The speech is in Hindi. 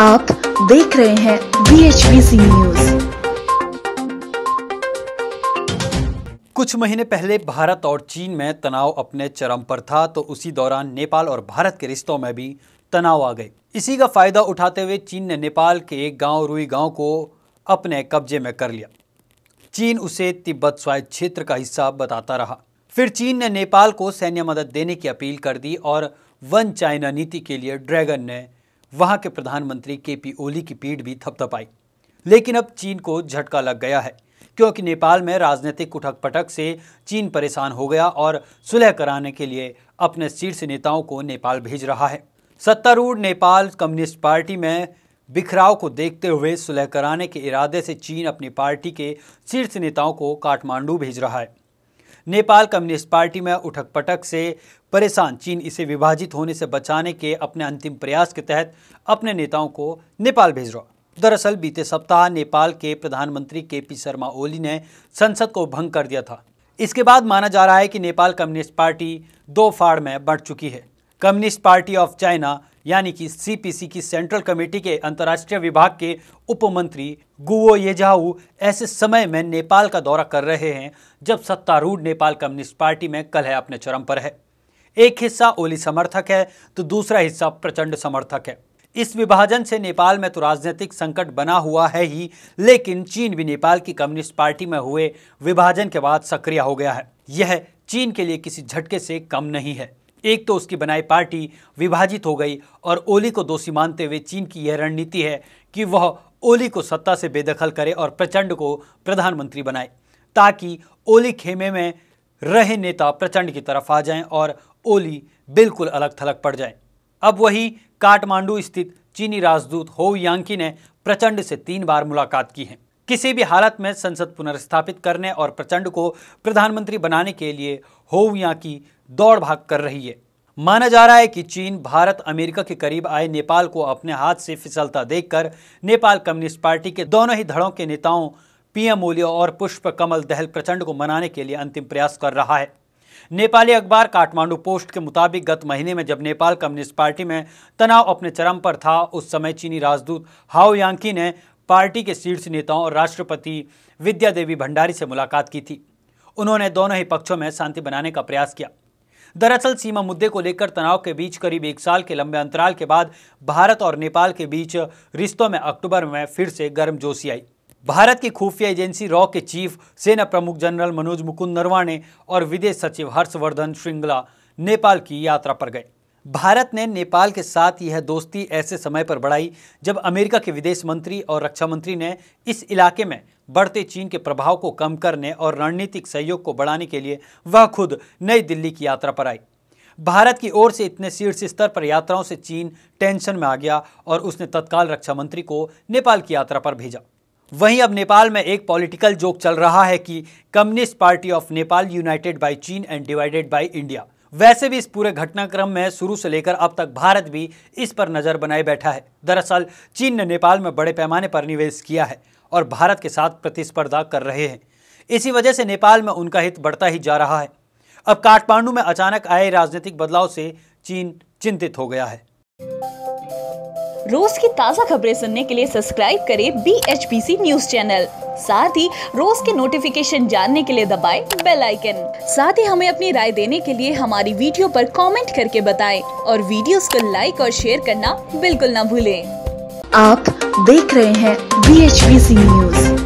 आप देख रहे हैं बी एच न्यूज कुछ महीने पहले भारत और चीन में तनाव अपने चरम पर था तो उसी दौरान नेपाल और भारत के रिश्तों में भी तनाव आ गए इसी का फायदा उठाते हुए चीन ने नेपाल के एक गांव रुई गांव को अपने कब्जे में कर लिया चीन उसे तिब्बत स्वायत्त क्षेत्र का हिस्सा बताता रहा फिर चीन ने नेपाल को सैन्य मदद देने की अपील कर दी और वन चाइना नीति के लिए ड्रैगन ने वहां के प्रधानमंत्री के पी ओली की पीठ भी थपथपाई लेकिन अब चीन को झटका लग गया है क्योंकि नेपाल में राजनीतिक उठक पटक से चीन परेशान हो गया और सुलह कराने के लिए अपने शीर्ष नेताओं को नेपाल भेज रहा है सत्तारूढ़ नेपाल कम्युनिस्ट पार्टी में बिखराव को देखते हुए सुलह कराने के इरादे से चीन अपनी पार्टी के शीर्ष नेताओं को काठमांडू भेज रहा है नेपाल कम्युनिस्ट पार्टी में उठक पटक से परेशान चीन इसे विभाजित होने से बचाने के अपने अंतिम प्रयास के तहत अपने नेताओं को नेपाल भेज रहा दरअसल बीते सप्ताह नेपाल के प्रधानमंत्री के पी शर्मा ओली ने संसद को भंग कर दिया था इसके बाद माना जा रहा है कि नेपाल कम्युनिस्ट पार्टी दो फाड़ में बढ़ चुकी है कम्युनिस्ट पार्टी ऑफ चाइना यानी कि सीपीसी की सेंट्रल कमेटी के अंतर्राष्ट्रीय विभाग के उप मंत्री गुओ येजाऊ ऐसे समय में नेपाल का दौरा कर रहे हैं जब सत्तारूढ़ नेपाल कम्युनिस्ट पार्टी में कल है अपने चरम पर है एक हिस्सा ओली समर्थक है तो दूसरा हिस्सा प्रचंड समर्थक है इस विभाजन से नेपाल में तो राजनीतिक संकट बना हुआ है ही लेकिन चीन भी नेपाल की कम्युनिस्ट पार्टी में हुए विभाजन के बाद सक्रिय हो गया है यह चीन के लिए किसी झटके से कम नहीं है एक तो उसकी बनाई पार्टी विभाजित हो गई और ओली को दोषी मानते हुए चीन की यह रणनीति है कि वह ओली को सत्ता से बेदखल करे और प्रचंड को प्रधानमंत्री बनाए ताकि ओली खेमे में रहे नेता प्रचंड की तरफ आ जाएं और ओली बिल्कुल अलग थलग पड़ जाए अब वही काठमांडू स्थित चीनी राजदूत हो यांकी ने प्रचंड से तीन बार मुलाकात की है किसी भी हालत में संसद पुनर्स्थापित करने और प्रचंड को प्रधानमंत्री बनाने के लिए होवियां की दौड़ भाग कर रही है माना जा रहा है कि चीन भारत अमेरिका के करीब आए नेपाल को अपने हाथ से फिसलता देखकर नेपाल कम्युनिस्ट पार्टी के दोनों ही धड़ों के नेताओं पीएम ओली और पुष्प कमल दहल प्रचंड को मनाने के लिए अंतिम प्रयास कर रहा है नेपाली अखबार काठमांडू पोस्ट के मुताबिक गत महीने में जब नेपाल कम्युनिस्ट पार्टी में तनाव अपने चरम पर था उस समय चीनी राजदूत हाओ यांकी ने पार्टी के शीर्ष नेताओं और राष्ट्रपति विद्या देवी भंडारी से मुलाकात की थी उन्होंने दोनों ही पक्षों में शांति बनाने का प्रयास किया दरअसल सीमा मुद्दे को लेकर तनाव के बीच करीब एक साल के लंबे अंतराल के बाद भारत और नेपाल के बीच रिश्तों में अक्टूबर में फिर से गर्म जोशी आई भारत की खुफिया एजेंसी रॉ के चीफ सेना प्रमुख जनरल मनोज मुकुंद नरवाणे और विदेश सचिव हर्षवर्धन श्रृंगला नेपाल की यात्रा पर गए भारत ने नेपाल के साथ यह दोस्ती ऐसे समय पर बढ़ाई जब अमेरिका के विदेश मंत्री और रक्षा मंत्री ने इस इलाके में बढ़ते चीन के प्रभाव को कम करने और रणनीतिक सहयोग को बढ़ाने के लिए वह खुद नई दिल्ली की यात्रा पर आई भारत की ओर से इतने शीर्ष स्तर पर यात्राओं से चीन टेंशन में आ गया और उसने तत्काल रक्षा मंत्री को नेपाल की यात्रा पर भेजा वहीं अब नेपाल में एक पॉलिटिकल जोक चल रहा है कि communist party of Nepal united by Chin and divided by India वैसे भी इस पूरे घटनाक्रम में शुरू से लेकर अब तक भारत भी इस पर नज़र बनाए बैठा है दरअसल चीन ने नेपाल में बड़े पैमाने पर निवेश किया है और भारत के साथ प्रतिस्पर्धा कर रहे हैं इसी वजह से नेपाल में उनका हित बढ़ता ही जा रहा है अब काठमांडू में अचानक आए राजनीतिक बदलाव से चीन चिंतित हो गया है रोज की ताज़ा खबरें सुनने के लिए सब्सक्राइब करें बी न्यूज चैनल साथ ही रोज के नोटिफिकेशन जानने के लिए दबाए बेल आइकन साथ ही हमें अपनी राय देने के लिए हमारी वीडियो पर कमेंट करके बताएं और वीडियोस को लाइक और शेयर करना बिल्कुल ना भूलें। आप देख रहे हैं बी एच न्यूज़